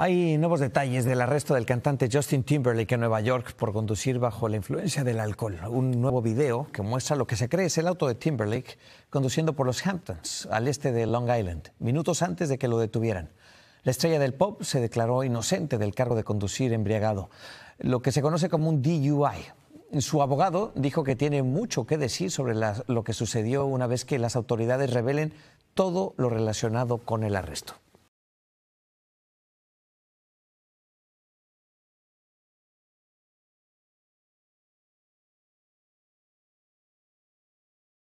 Hay nuevos detalles del arresto del cantante Justin Timberlake en Nueva York por conducir bajo la influencia del alcohol. Un nuevo video que muestra lo que se cree es el auto de Timberlake conduciendo por los Hamptons, al este de Long Island, minutos antes de que lo detuvieran. La estrella del pop se declaró inocente del cargo de conducir embriagado, lo que se conoce como un DUI. Su abogado dijo que tiene mucho que decir sobre lo que sucedió una vez que las autoridades revelen todo lo relacionado con el arresto.